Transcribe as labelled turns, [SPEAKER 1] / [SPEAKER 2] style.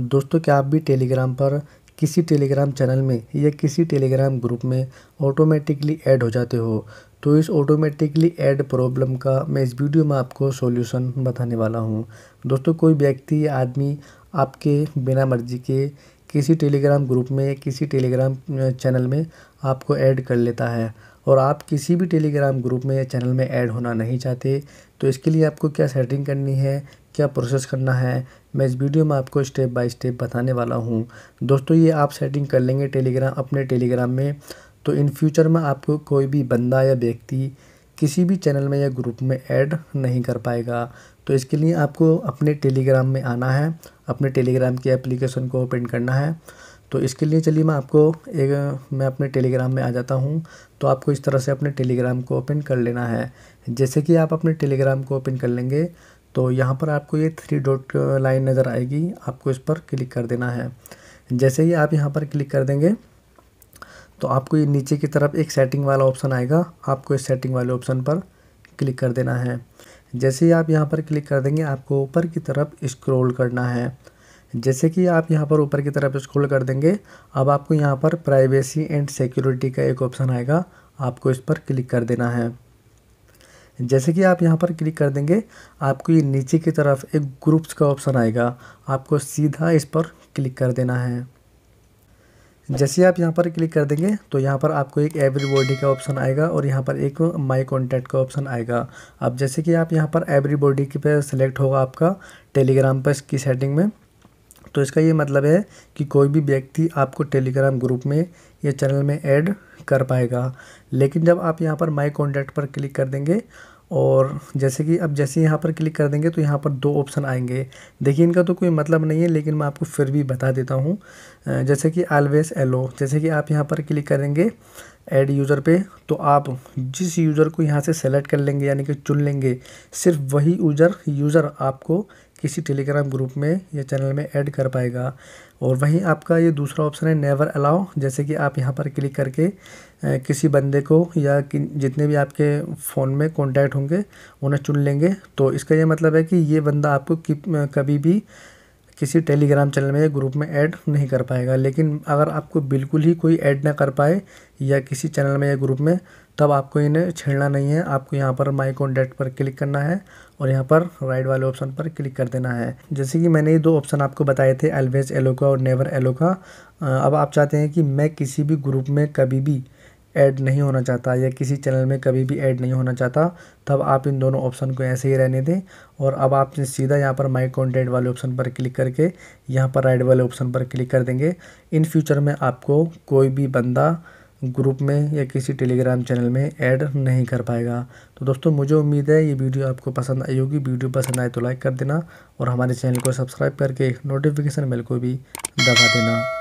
[SPEAKER 1] दोस्तों क्या आप भी टेलीग्राम पर किसी टेलीग्राम चैनल में या किसी टेलीग्राम ग्रुप में ऑटोमेटिकली ऐड हो जाते हो तो इस ऑटोमेटिकली ऐड प्रॉब्लम का मैं इस वीडियो में आपको सॉल्यूशन बताने वाला हूं दोस्तों कोई व्यक्ति या आदमी आपके बिना मर्जी के किसी टेलीग्राम ग्रुप में किसी टेलीग्राम चैनल में आपको ऐड कर लेता है और आप किसी भी टेलीग्राम ग्रुप में या चैनल में ऐड होना नहीं चाहते तो इसके लिए आपको क्या सेटिंग करनी है क्या प्रोसेस करना है मैं इस वीडियो में आपको स्टेप बाय स्टेप बताने वाला हूँ दोस्तों ये आप सेटिंग कर लेंगे टेलीग्राम अपने टेलीग्राम में तो इन फ्यूचर में आपको कोई भी बंदा या व्यक्ति किसी भी चैनल में या ग्रुप में ऐड नहीं कर पाएगा तो इसके लिए आपको अपने टेलीग्राम में आना है अपने टेलीग्राम की एप्लीकेशन को ओपन करना है तो इसके लिए चलिए मैं आपको एक मैं अपने टेलीग्राम में आ जाता हूँ तो आपको इस तरह से अपने टेलीग्राम को ओपन कर लेना है जैसे कि आप अपने टेलीग्राम को ओपन कर लेंगे तो यहाँ पर आपको ये थ्री डॉट लाइन नज़र आएगी आपको इस पर क्लिक कर देना है जैसे ही आप यहाँ पर क्लिक कर देंगे तो आपको ये नीचे की तरफ एक सेटिंग वाला ऑप्शन आएगा आपको इस सेटिंग वाले ऑप्शन पर क्लिक कर देना है जैसे ही आप यहाँ पर क्लिक कर देंगे आपको ऊपर की तरफ स्क्रॉल करना है जैसे कि आप यहाँ पर ऊपर की तरफ स्क्रॉल कर देंगे अब आपको यहाँ पर प्राइवेसी एंड सिक्योरिटी का एक ऑप्शन आएगा आपको इस पर क्लिक कर देना है जैसे कि आप यहाँ पर क्लिक कर देंगे आपको ये नीचे की तरफ एक ग्रुप्स का ऑप्शन आएगा आपको सीधा इस पर क्लिक कर देना है जैसे आप यहाँ पर क्लिक कर देंगे तो यहाँ पर आपको एक बॉडी का ऑप्शन आएगा और यहाँ पर एक माय कॉन्टैक्ट का ऑप्शन आएगा अब जैसे कि आप यहाँ पर बॉडी के पे सेलेक्ट होगा आपका टेलीग्राम पर इसकी सेटिंग में तो इसका ये मतलब है कि कोई भी व्यक्ति आपको टेलीग्राम ग्रुप में या चैनल में ऐड कर पाएगा लेकिन जब आप यहाँ पर माई कॉन्टैक्ट पर क्लिक कर देंगे और जैसे कि अब जैसे यहाँ पर क्लिक कर देंगे तो यहाँ पर दो ऑप्शन आएंगे देखिए इनका तो कोई मतलब नहीं है लेकिन मैं आपको फिर भी बता देता हूँ जैसे कि आलवेज एलो जैसे कि आप यहाँ पर क्लिक करेंगे ऐड यूज़र पे तो आप जिस यूज़र को यहाँ से सेलेक्ट कर लेंगे यानी कि चुन लेंगे सिर्फ वही यूज़र यूज़र आपको किसी टेलीग्राम ग्रुप में या चैनल में ऐड कर पाएगा और वहीं आपका ये दूसरा ऑप्शन है नेवर अलाउ जैसे कि आप यहाँ पर क्लिक करके किसी बंदे को या जितने भी आपके फ़ोन में कॉन्टैक्ट होंगे उन्हें चुन लेंगे तो इसका ये मतलब है कि ये बंदा आपको कभी भी किसी टेलीग्राम चैनल में या ग्रुप में ऐड नहीं कर पाएगा लेकिन अगर आपको बिल्कुल ही कोई ऐड ना कर पाए या किसी चैनल में या ग्रुप में तब आपको इन्हें छेड़ना नहीं है आपको यहाँ पर माई कॉन्टैक्ट पर क्लिक करना है और यहाँ पर राइट वाले ऑप्शन पर क्लिक कर देना है जैसे कि मैंने ये दो ऑप्शन आपको बताए थे एलवेज एलो का और नेवर एलो का अब आप चाहते हैं कि मैं किसी भी ग्रुप में कभी भी ऐड नहीं होना चाहता या किसी चैनल में कभी भी ऐड नहीं होना चाहता तब आप इन दोनों ऑप्शन को ऐसे ही रहने दें और अब आप सीधा यहाँ पर माई कॉन्टेंट वाले ऑप्शन पर क्लिक करके यहाँ पर राइट वाले ऑप्शन पर क्लिक कर देंगे इन फ्यूचर में आपको कोई भी बंदा ग्रुप में या किसी टेलीग्राम चैनल में ऐड नहीं कर पाएगा तो दोस्तों मुझे उम्मीद है ये वीडियो आपको पसंद आई होगी वीडियो पसंद आए तो लाइक कर देना और हमारे चैनल को सब्सक्राइब करके नोटिफिकेशन बेल को भी दबा देना